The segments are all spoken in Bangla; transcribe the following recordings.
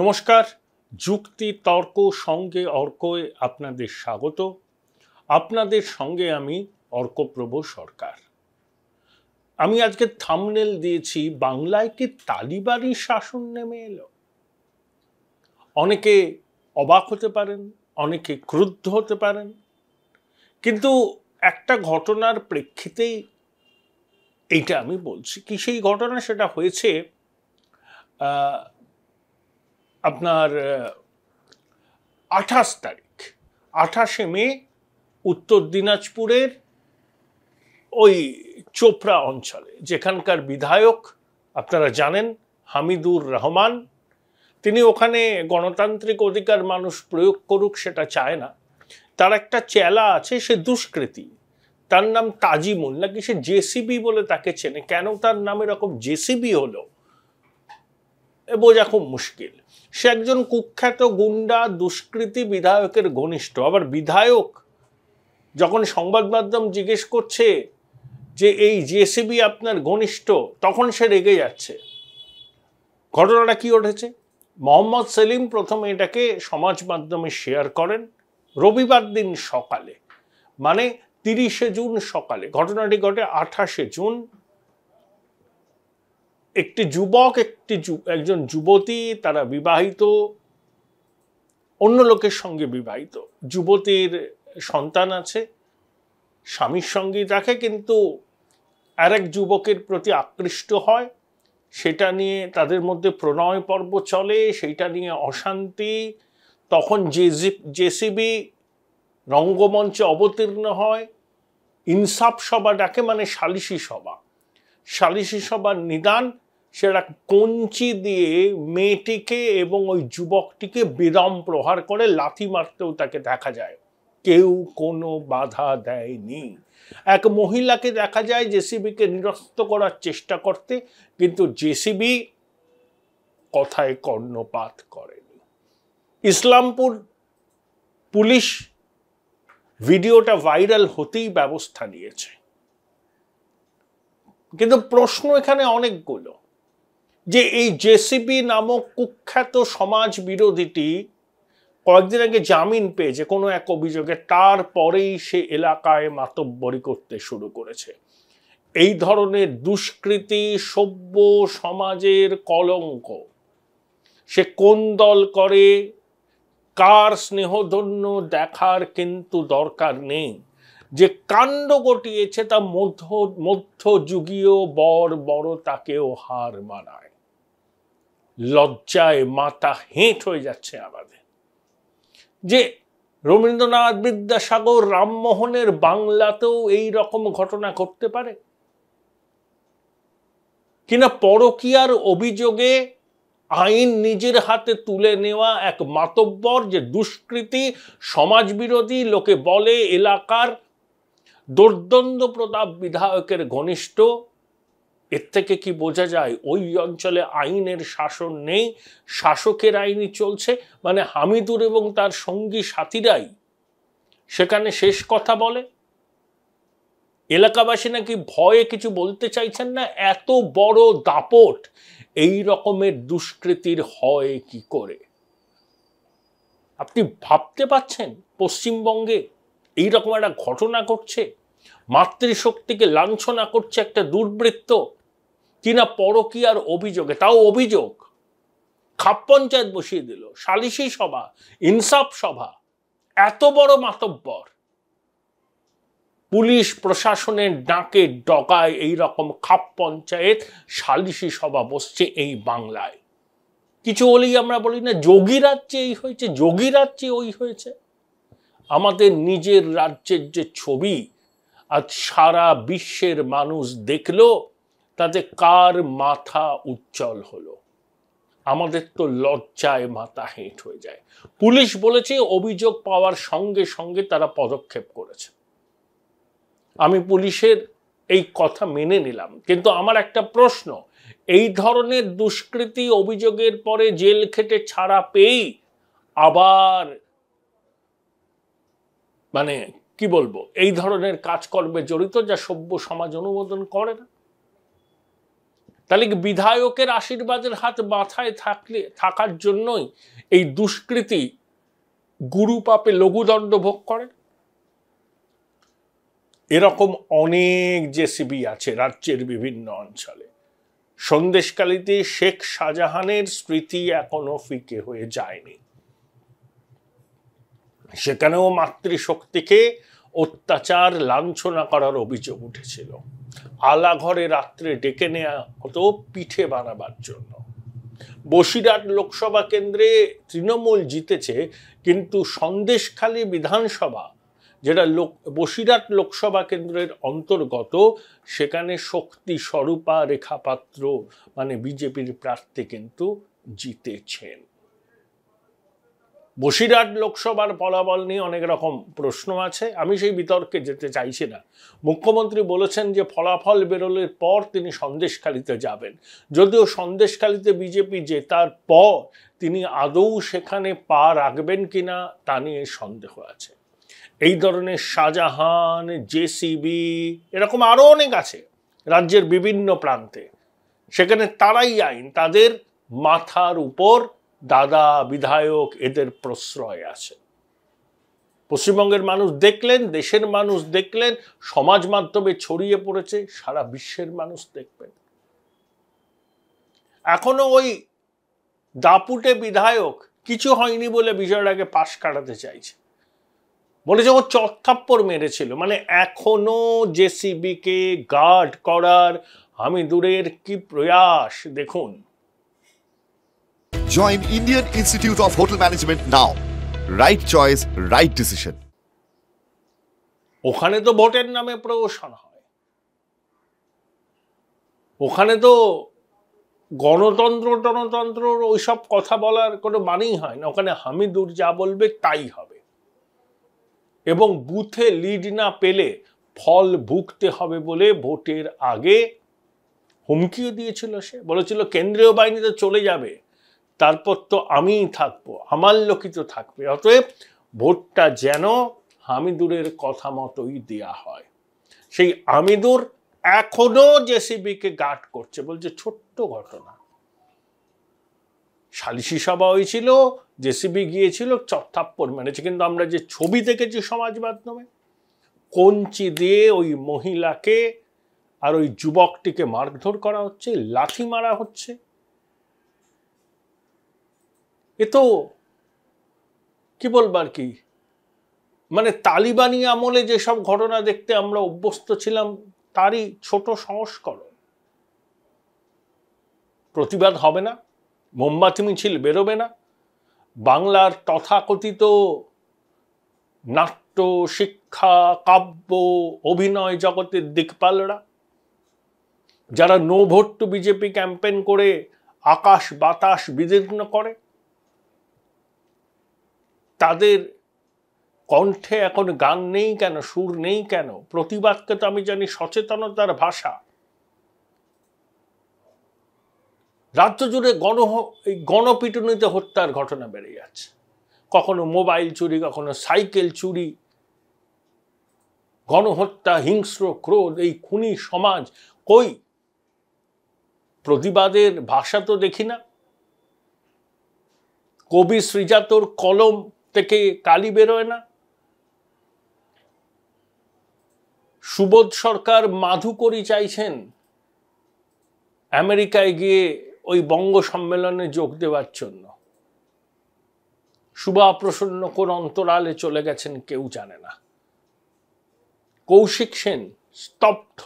নমস্কার যুক্তি তর্ক সঙ্গে অর্কয়ে আপনাদের স্বাগত আপনাদের সঙ্গে আমি অর্কপ্রভ সরকার আমি আজকে থামনেল দিয়েছি বাংলায় কি তালিবানি শাসন নেমে এলো অনেকে অবাক হতে পারেন অনেকে ক্রুদ্ধ হতে পারেন কিন্তু একটা ঘটনার প্রেক্ষিতেই এইটা আমি বলছি কি সেই ঘটনা সেটা হয়েছে আপনার আঠাশ তারিখ আঠাশে মে উত্তর দিনাজপুরের ওই চোপড়া অঞ্চলে যেখানকার বিধায়ক আপনারা জানেন হামিদুর রহমান তিনি ওখানে গণতান্ত্রিক অধিকার মানুষ প্রয়োগ করুক সেটা চায় না তার একটা চেলা আছে সে দুষ্কৃতী তার নাম তাজিমুল নাকি সে জেসিবি বলে তাকে চেনে কেন তার নাম এরকম জেসিবি হলো বোঝা খুব মুশকিল সে একজন কুখ্যাত গুন্ডা দুষ্কৃতী বিধায়কের ঘনিষ্ঠ আবার বিধায়ক যখন সংবাদ মাধ্যম জিজ্ঞেস করছে যে এই জেসিবি আপনার ঘনিষ্ঠ তখন সে রেগে যাচ্ছে ঘটনাটা কি উঠেছে মোহাম্মদ সেলিম প্রথমে এটাকে সমাজ মাধ্যমে শেয়ার করেন রবিবার দিন সকালে মানে তিরিশে জুন সকালে ঘটনাটি ঘটে আঠাশে জুন একটি যুবক একটি একজন যুবতী তারা বিবাহিত অন্য লোকের সঙ্গে বিবাহিত যুবতীর সন্তান আছে স্বামীর সঙ্গেই রাখে কিন্তু আর এক যুবকের প্রতি আকৃষ্ট হয় সেটা নিয়ে তাদের মধ্যে প্রণয় পর্ব চলে সেইটা নিয়ে অশান্তি তখন যে জেসিবি রঙ্গমঞ্চে অবতীর্ণ হয় ইনসাফ সভা ডাকে মানে সালিশি সভা সালিশি সভার নিদান সেটা কঞ্চি দিয়ে মেয়েটিকে এবং ওই যুবকটিকে বিরাম প্রহার করে লাথি মারতেও তাকে দেখা যায় কেউ কোনো বাধা দেয়নি এক মহিলাকে দেখা যায় জেসিবিকে নিরস্ত করার চেষ্টা করতে কিন্তু জেসিবি কথায় কর্ণপাত করেনি ইসলামপুর পুলিশ ভিডিওটা ভাইরাল হতেই ব্যবস্থা নিয়েছে কিন্তু প্রশ্ন এখানে অনেকগুলো যে এই জেসিবি নামক কুখ্যাত সমাজ বিরোধীটি কয়েকদিন আগে জামিন পেয়েছে কোনো এক অভিযোগে তারপরেই সে এলাকায় মাতব্বরি করতে শুরু করেছে এই ধরনের দুষ্কৃতি সভ্য সমাজের কলঙ্ক সে কোন দল করে কার স্নেহধন্য দেখার কিন্তু দরকার নেই যে কাণ্ড ঘটিয়েছে তা মধ্য মধ্যযুগীয় বর বড় তাকেও হার মানায় লজ্জায় মাথা হেঁট হয়ে যাচ্ছে আমাদের যে রবীন্দ্রনাথ বিদ্যাসাগর রামমোহনের বাংলাতেও এই রকম ঘটনা ঘটতে পারে কিনা পরকিয়ার অভিযোগে আইন নিজের হাতে তুলে নেওয়া এক মাতব্বর যে দুষ্কৃতি সমাজ বিরোধী লোকে বলে এলাকার দুর্দন্ত প্রতাপ বিধায়কের ঘনিষ্ঠ এর থেকে কি বোঝা যায় ওই অঞ্চলে আইনের শাসন নেই শাসকের আইনই চলছে মানে হামিদুর এবং তার সঙ্গী সাথীরাই সেখানে শেষ কথা বলে এলাকাবাসী নাকি ভয়ে কিছু বলতে চাইছেন না এত বড় দাপট এই রকমের দুষ্কৃতির হয় কি করে আপনি ভাবতে পাচ্ছেন পশ্চিমবঙ্গে এই রকম একটা ঘটনা ঘটছে মাতৃশক্তিকে লাঞ্ছনা করছে একটা দুর্বৃত্ত কিনা পরকিয়ার অভিযোগে তাও অভিযোগ খাপ পঞ্চায়েত বসিয়ে দিল সালিশি সভা ইনসাফ সভা এত বড় মাতব্বর পুলিশ প্রশাসনের ডাকে ডকায় এই রকম খাপ পঞ্চায়েত সালিশি সভা বসছে এই বাংলায় কিছু হলেই আমরা বলি না যোগী রাজ্যে এই হয়েছে যোগী রাজ্যে ওই হয়েছে আমাদের নিজের রাজ্যের যে ছবি আজ সারা বিশ্বের মানুষ দেখল তাতে কার মাথা উজ্জ্বল হলো আমাদের তো লজ্জায় মাথা হেঁট হয়ে যায় পুলিশ বলেছে অভিযোগ পাওয়ার সঙ্গে সঙ্গে তারা পদক্ষেপ করেছে আমি পুলিশের এই কথা মেনে নিলাম কিন্তু আমার একটা প্রশ্ন এই ধরনের দুষ্কৃতি অভিযোগের পরে জেল খেটে ছাড়া পেয়েই আবার মানে কি বলবো এই ধরনের কাজকর্মে জড়িত যা সভ্য সমাজ অনুমোদন করে না তাহলে কি বিধায়কের আশীর্বাদের হাত মাথায় থাকলে থাকার জন্যই এই দুষ্কৃতি গুরু পাপে লঘুদণ্ড ভোগ করে এরকম অনেক জেসিবি আছে রাজ্যের বিভিন্ন অঞ্চলে সন্দেশকালীতে শেখ শাহজাহানের স্মৃতি এখনো ফিকে হয়ে যায়নি সেখানেও মাতৃশক্তিকে অত্যাচার লাঞ্ছনা করার অভিযোগ উঠেছিল আলাঘরে রাত্রে ডেকে নেওয়া হতো পিঠে বানাবার জন্য বসিরহাট লোকসভা কেন্দ্রে তৃণমূল জিতেছে কিন্তু সন্দেশখালী বিধানসভা যেটা লোক বসিরহাট লোকসভা কেন্দ্রের অন্তর্গত সেখানে শক্তি স্বরূপা রেখাপাত্র মানে বিজেপির প্রার্থী কিন্তু জিতেছেন বসিরহাট লোকসভার ফলাফল নিয়ে অনেক রকম প্রশ্ন আছে আমি সেই বিতর্কে যেতে চাইছি না মুখ্যমন্ত্রী বলেছেন যে ফলাফল বেরোলের পর তিনি সন্দেশখালিতে যাবেন যদিও সন্দেশখালিতে বিজেপি জেতার পর তিনি আদৌ সেখানে পা রাখবেন কি না তা নিয়ে সন্দেহ আছে এই ধরনের শাহজাহান জেসিবি এরকম আরও অনেক আছে রাজ্যের বিভিন্ন প্রান্তে সেখানে তারাই আইন তাদের মাথার উপর দাদা বিধায়ক এদের প্রশ্রয় আছে পশ্চিমবঙ্গের মানুষ দেখলেন দেশের মানুষ দেখলেন সমাজ মাধ্যমে ছড়িয়ে পড়েছে সারা বিশ্বের মানুষ দেখবেন এখনো ওই দাপুটে বিধায়ক কিছু হয়নি বলে বিষয়টাকে পাশ কাটাতে চাইছে বলেছে ও চত্থাপ্পর মেরেছিল মানে এখনো জেসিবিকে গার্ড করার হামিদুরের কি প্রয়াস দেখুন Join Indian Institute of Hotel Management now. Right choice, right decision. ওখানে তো ভোটের নামে প্রহসন হয় ওখানে তো গণতন্ত্র টনতন্ত্র ওইসব কথা বলার কোনো মানেই হয় না ওখানে হামিদুর যা বলবে তাই হবে এবং বুথে লিড না পেলে ফল ভুগতে হবে বলে ভোটের আগে হুমকিও দিয়েছিল সে বলেছিল কেন্দ্রীয় বাহিনীতে চলে যাবে তারপর তো আমিই থাকবো আমার লোকই তো থাকবে অতএব ভোটটা যেন হামিদুরের কথা মতোই দেয়া হয় সেই আমিদুর এখনো জেসিবিকে গার্ড করছে বলছে ছোট্ট ঘটনা সালিশি সভা হয়েছিল জেসিবি গিয়েছিল চত্থাপ্পর মেনেছে কিন্তু আমরা যে ছবি দেখেছি সমাজ মাধ্যমে কঞ্চি দিয়ে ওই মহিলাকে আর ওই যুবকটিকে মারধর করা হচ্ছে লাথি মারা হচ্ছে এ তো কি আর কি মানে তালিবানি আমলে যেসব ঘটনা দেখতে আমরা অভ্যস্ত ছিলাম তারই ছোট সংস্করণ প্রতিবাদ হবে না মোমবাতি মিছিল বেরোবে না বাংলার তথাকথিত নাট্য শিক্ষা কাব্য অভিনয় জগতের দিকপালরা যারা no vote to BJP campaign করে আকাশ বাতাস বিদীর্ণ করে তাদের কণ্ঠে এখন গান নেই কেন সুর নেই কেন প্রতিবাদকে তো আমি জানি সচেতনতার ভাষা রাজ্য জুড়ে গণ এই গণপিটুনিতে হত্যার ঘটনা বেড়ে যাচ্ছে কখনো মোবাইল চুরি কখনো সাইকেল চুরি গণহত্যা হিংস্র ক্রোধ এই খুনি সমাজ কই প্রতিবাদের ভাষা তো দেখি না কবি শ্রীজাতর কলম থেকে কালি বেরোয় না সুবোধ সরকার মাধুকরি চাইছেন আমেরিকায় গিয়ে ওই বঙ্গ সম্মেলনে যোগ দেওয়ার জন্য শুভা প্রসন্ন কোন অন্তরালে চলে গেছেন কেউ জানে না কৌশিক সেন স্তব্ধ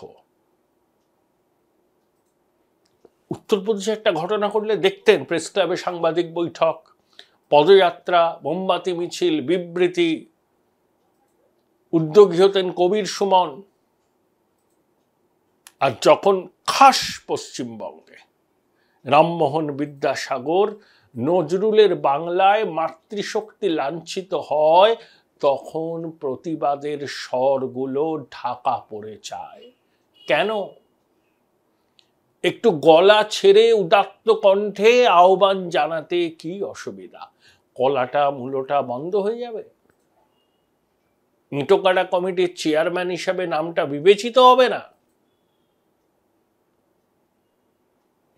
উত্তরপ্রদেশে একটা ঘটনা করলে দেখতেন প্রেস ক্লাবে সাংবাদিক বৈঠক পদযাত্রা মোমবাতি মিছিল বিবৃতি উদ্যোগী হতেন কবির সুমন আর যখন খাস পশ্চিমবঙ্গে রামমোহন বিদ্যাসাগর নজরুলের বাংলায় মাতৃশক্তি লাঞ্ছিত হয় তখন প্রতিবাদের স্বরগুলো ঢাকা পড়ে যায় কেন একটু গলা ছেড়ে উদাত্ত কণ্ঠে আহ্বান জানাতে কি অসুবিধা কলাটা মূলোটা বন্ধ হয়ে যাবে ইটোকাটা কমিটির চেয়ারম্যান হিসাবে নামটা বিবেচিত হবে না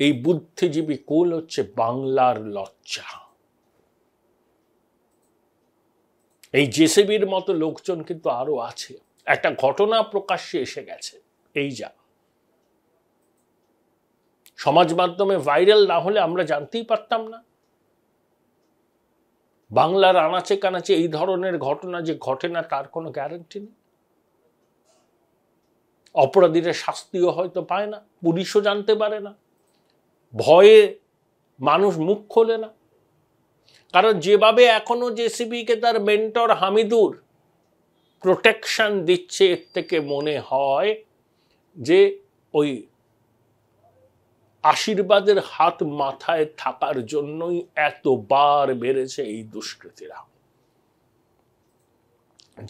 এই বুদ্ধিজীবী কুল হচ্ছে বাংলার লজ্জা এই জেসিবির মতো লোকজন কিন্তু আরো আছে একটা ঘটনা প্রকাশ্যে এসে গেছে এই যা সমাজ মাধ্যমে ভাইরাল না হলে আমরা জানতেই পারতাম না বাংলার আনাচে কানাচে এই ধরনের ঘটনা যে ঘটে না তার কোনো গ্যারেন্টি নেই অপরাধীরা শাস্তিও হয়তো পায় না পুলিশও জানতে পারে না ভয়ে মানুষ মুখ খোলে না কারণ যেভাবে এখনও জেসিবিকে তার মেন্টর হামিদুর প্রোটেকশন দিচ্ছে এর থেকে মনে হয় যে ওই আশীর্বাদের হাত মাথায় থাকার জন্যই এতবার বেড়েছে এই দুষ্কৃতীরা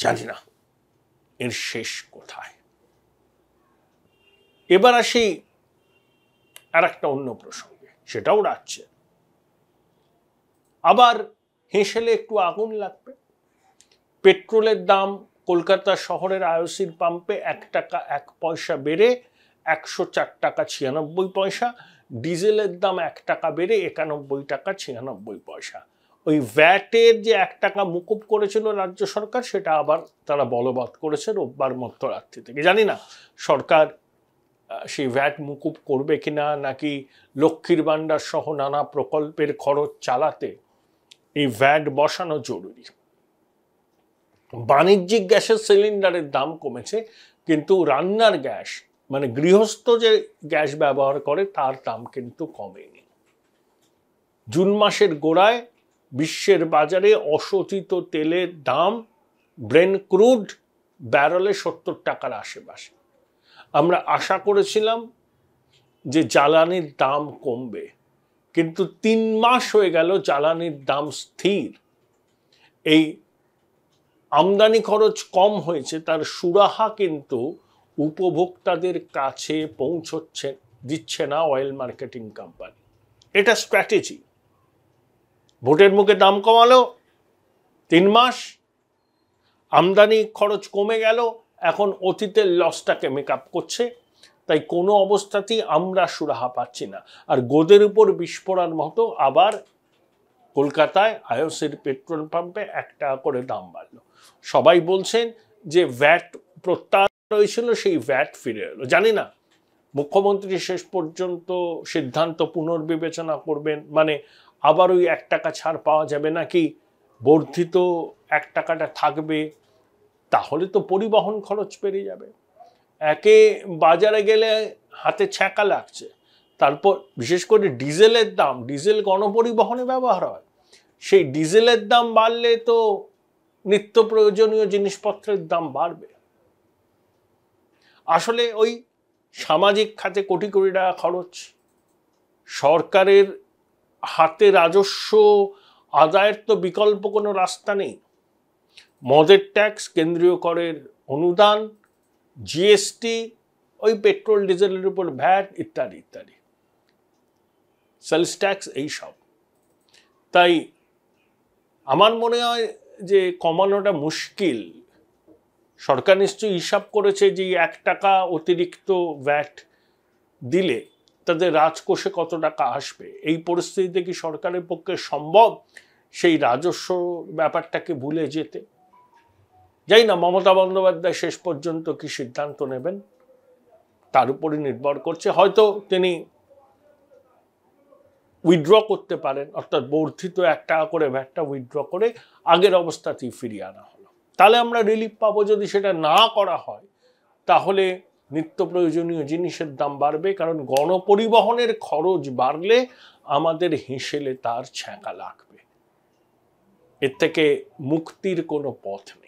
জানি না এর শেষ কোথায় এবার আসি আর একটা অন্য প্রসঙ্গে সেটাও রাখছে আবার হেঁসেলে একটু আগুন লাগবে পেট্রোলের দাম কলকাতা শহরের আয়োসির পাম্পে এক টাকা এক পয়সা বেড়ে একশো চার টাকা ছিয়ানব্বই পয়সা ডিজেলের দাম এক টাকা বেড়ে একানব্বই টাকা ছিয়ানব্বই পয়সা ওই ভ্যাটের যে এক টাকা মুকুব করেছিল রাজ্য সরকার সেটা আবার তারা বলবৎ করেছে রোববার মধ্যরাত্রি থেকে জানি না সরকার সেই ভ্যাট মুকুব করবে কিনা নাকি লক্ষ্মীর ভাণ্ডার সহ নানা প্রকল্পের খরচ চালাতে এই ভ্যাট বসানো জরুরি বাণিজ্যিক গ্যাসের সিলিন্ডারের দাম কমেছে কিন্তু রান্নার গ্যাস মানে গৃহস্থ যে গ্যাস ব্যবহার করে তার দাম কিন্তু কমেনি জুন মাসের গোড়ায় বিশ্বের বাজারে অশোচিত তেলের দাম ব্রেন ক্রুড ব্যারলে সত্তর টাকার আশেপাশে আমরা আশা করেছিলাম যে জ্বালানির দাম কমবে কিন্তু তিন মাস হয়ে গেল জ্বালানির দাম স্থির এই আমদানি খরচ কম হয়েছে তার সুরাহা কিন্তু উপভোক্তাদের কাছে পৌঁছচ্ছে দিচ্ছে না অয়েল মার্কেটিং কোম্পানি এটা স্ট্র্যাটেজি ভোটের মুখে দাম কমালো তিন মাস আমদানি খরচ কমে গেল এখন অতীতের লসটাকে মেক আপ করছে তাই কোনো অবস্থাতেই আমরা সুরাহা পাচ্ছি না আর গোদের উপর বিস্ফোরণ মতো আবার কলকাতায় আইওসির পেট্রোল পাম্পে এক টাকা করে দাম বাড়লো সবাই বলছেন যে ভ্যাট প্রত্যাহার রয়েছিল সেই ভ্যাট ফিরে এলো জানি না মুখ্যমন্ত্রী শেষ পর্যন্ত সিদ্ধান্ত পুনর্বিবেচনা করবেন মানে আবার ওই এক টাকা ছাড় পাওয়া যাবে নাকি বর্ধিত এক টাকাটা থাকবে তাহলে তো পরিবহন খরচ বেড়ে যাবে একে বাজারে গেলে হাতে ছ্যাঁকা লাগছে তারপর বিশেষ করে ডিজেলের দাম ডিজেল গণপরিবহনে ব্যবহার হয় সেই ডিজেলের দাম বাড়লে তো নিত্য প্রয়োজনীয় জিনিসপত্রের দাম বাড়বে আসলে ওই সামাজিক খাতে কোটি কোটি টাকা খরচ সরকারের হাতে রাজস্ব আদায়ের তো বিকল্প কোনো রাস্তা নেই মদের ট্যাক্স কেন্দ্রীয় করের অনুদান জিএসটি ওই পেট্রোল ডিজেলের উপর ভ্যাট ইত্যাদি ইত্যাদি সেলস ট্যাক্স এইসব তাই আমার মনে হয় যে কমানোটা মুশকিল সরকার নিশ্চয়ই হিসাব করেছে যে এক টাকা অতিরিক্ত ভ্যাট দিলে তাদের রাজকোষে কত টাকা আসবে এই পরিস্থিতিতে কি সরকারের পক্ষে সম্ভব সেই রাজস্ব ব্যাপারটাকে ভুলে যেতে যাই না মমতা বন্দ্যোপাধ্যায় শেষ পর্যন্ত কি সিদ্ধান্ত নেবেন তার উপরে নির্ভর করছে হয়তো তিনি উইথড্র করতে পারেন অর্থাৎ বর্ধিত এক টাকা করে ভ্যাটটা উইড্র করে আগের অবস্থাতেই ফিরিয়ে আনা তাহলে আমরা রিলিফ পাবো যদি সেটা না করা হয় তাহলে নিত্য প্রয়োজনীয় জিনিসের দাম বাড়বে কারণ গণপরিবহনের খরচ বাড়লে আমাদের হেসেলে তার ছ্যাঁকা লাগবে এর থেকে মুক্তির কোনো পথ নেই